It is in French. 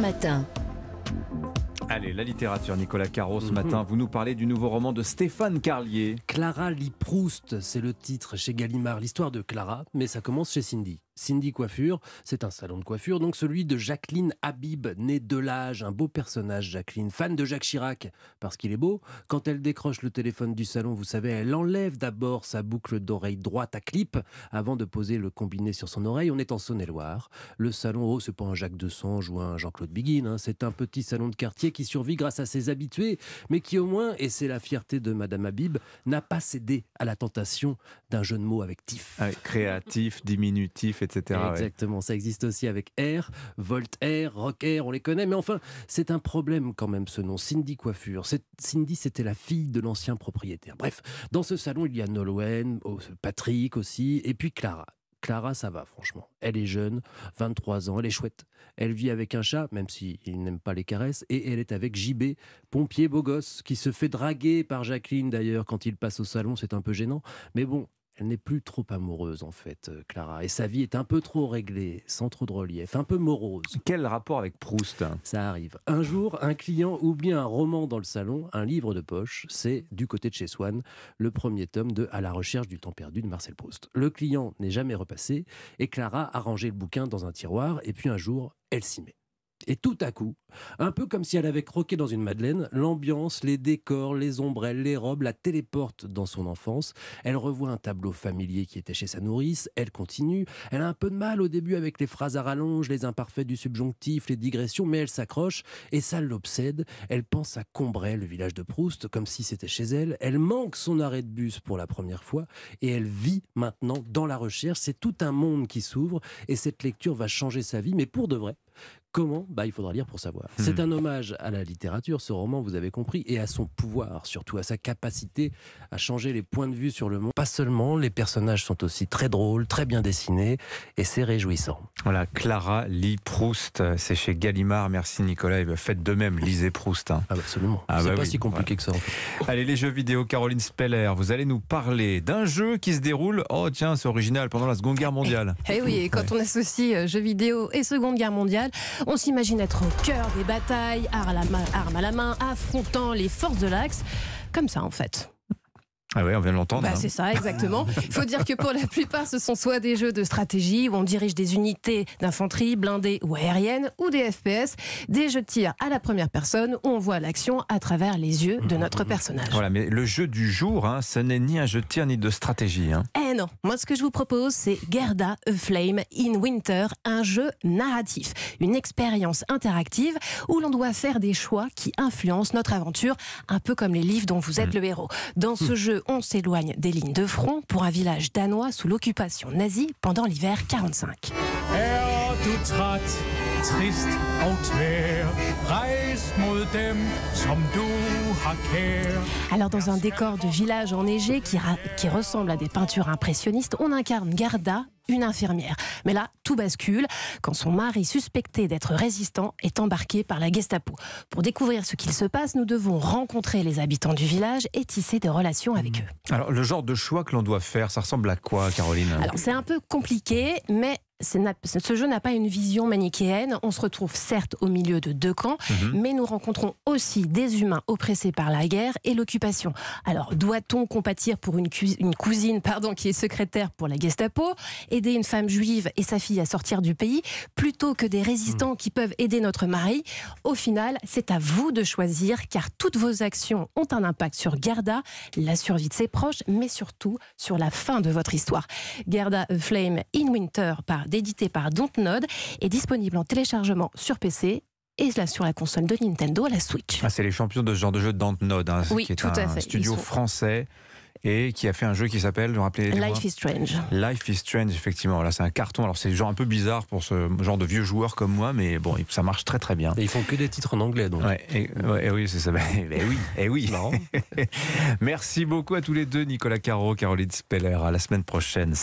Matin. Allez, la littérature, Nicolas Caro, ce mhm. matin, vous nous parlez du nouveau roman de Stéphane Carlier. Clara Lee c'est le titre chez Gallimard, l'histoire de Clara, mais ça commence chez Cindy. Cindy Coiffure, c'est un salon de coiffure, donc celui de Jacqueline Habib, née de l'âge, un beau personnage, Jacqueline, fan de Jacques Chirac, parce qu'il est beau. Quand elle décroche le téléphone du salon, vous savez, elle enlève d'abord sa boucle d'oreille droite à clip avant de poser le combiné sur son oreille. On est en Saône-et-Loire. Le salon, oh, c'est pas un Jacques Dessange ou un Jean-Claude Biguine, hein. c'est un petit salon de quartier qui qui survit grâce à ses habitués, mais qui au moins, et c'est la fierté de Madame Habib, n'a pas cédé à la tentation d'un jeu de mots avec tif. Ah créatif, diminutif, etc. Exactement, ça existe aussi avec air, volt rock air », on les connaît, mais enfin, c'est un problème quand même ce nom, Cindy Coiffure. Cindy, c'était la fille de l'ancien propriétaire. Bref, dans ce salon, il y a Nolwenn, oh, Patrick aussi, et puis Clara. Clara, ça va, franchement. Elle est jeune, 23 ans, elle est chouette. Elle vit avec un chat, même s'il n'aime pas les caresses, et elle est avec JB, pompier beau gosse, qui se fait draguer par Jacqueline d'ailleurs quand il passe au salon, c'est un peu gênant. Mais bon, elle n'est plus trop amoureuse en fait, euh, Clara. Et sa vie est un peu trop réglée, sans trop de relief, un peu morose. Quel rapport avec Proust Ça arrive. Un jour, un client oublie un roman dans le salon, un livre de poche. C'est Du côté de chez Swann, le premier tome de À la recherche du temps perdu de Marcel Proust. Le client n'est jamais repassé et Clara a rangé le bouquin dans un tiroir et puis un jour, elle s'y met. Et tout à coup, un peu comme si elle avait croqué dans une madeleine, l'ambiance, les décors, les ombrelles, les robes la téléporte dans son enfance. Elle revoit un tableau familier qui était chez sa nourrice, elle continue. Elle a un peu de mal au début avec les phrases à rallonge, les imparfaits du subjonctif, les digressions, mais elle s'accroche et ça l'obsède. Elle pense à Combray, le village de Proust, comme si c'était chez elle. Elle manque son arrêt de bus pour la première fois et elle vit maintenant dans la recherche. C'est tout un monde qui s'ouvre et cette lecture va changer sa vie, mais pour de vrai. Comment bah, Il faudra lire pour savoir. Hmm. C'est un hommage à la littérature, ce roman, vous avez compris, et à son pouvoir, surtout à sa capacité à changer les points de vue sur le monde. Pas seulement, les personnages sont aussi très drôles, très bien dessinés, et c'est réjouissant. Voilà, Clara lit Proust, c'est chez Gallimard. Merci Nicolas. faites de même, lisez Proust. Hein. Ah, bah, absolument. Ah, c'est bah pas si compliqué que ça. Allez, les jeux vidéo, Caroline Speller, vous allez nous parler d'un jeu qui se déroule, oh tiens, c'est original, pendant la Seconde Guerre mondiale. Eh, eh oui, et quand on associe euh, jeux vidéo et Seconde Guerre mondiale, on s'imagine être au cœur des batailles, arme à la main, affrontant les forces de l'Axe. Comme ça, en fait. Ah oui, on vient de l'entendre. Bah, hein. C'est ça, exactement. Il faut dire que pour la plupart, ce sont soit des jeux de stratégie où on dirige des unités d'infanterie blindées ou aériennes, ou des FPS, des jeux de tir à la première personne où on voit l'action à travers les yeux de mmh. notre personnage. Voilà, mais le jeu du jour, hein, ce n'est ni un jeu de tir ni de stratégie. Hein. Eh non, moi ce que je vous propose, c'est Gerda A Flame in Winter, un jeu narratif, une expérience interactive où l'on doit faire des choix qui influencent notre aventure, un peu comme les livres dont vous êtes mmh. le héros. Dans ce mmh. jeu, on s'éloigne des lignes de front pour un village danois sous l'occupation nazie pendant l'hiver 45. Alors dans un décor de village enneigé qui, ressemble à des peintures impressionnistes, on incarne Garda, une infirmière. Mais là, tout bascule quand son mari suspecté d'être résistant est embarqué par la Gestapo. Pour découvrir ce qu'il se passe, nous devons rencontrer les habitants du village et tisser des relations avec mmh. eux. Alors, le genre de choix que l'on doit faire, ça ressemble à quoi, Caroline Alors, c'est un peu compliqué, mais ce jeu n'a pas une vision manichéenne. On se retrouve certes au milieu de deux camps, mmh. mais nous rencontrons aussi des humains oppressés par la guerre et l'occupation. Alors, doit-on compatir pour une, une, cousine pardon, qui est secrétaire pour la Gestapo aider une femme juive et sa fille à sortir du pays, plutôt que des résistants qui peuvent aider notre mari. Au final, c'est à vous de choisir, car toutes vos actions ont un impact sur Gerda, la survie de ses proches, mais surtout sur la fin de votre histoire. Gerda A Flame in Winter, par, d'édité par Dontnod, est disponible en téléchargement sur PC et sur la console de Nintendo, la Switch. Ah, c'est les champions de ce genre de jeu Dontnod, hein, qui est un studio français et qui a fait un jeu qui s'appelle, Life is Strange. Life is Strange, effectivement. Là, c'est un carton. Alors, c'est genre un peu bizarre pour ce genre de vieux joueur comme moi, mais bon, ça marche très très bien. Et ils font que des titres en anglais, donc. Ouais, et, oui, c'est ça. et eh oui, et eh oui. Merci beaucoup à tous les deux, Nicolas Caro, Caroline Speller. À la semaine prochaine.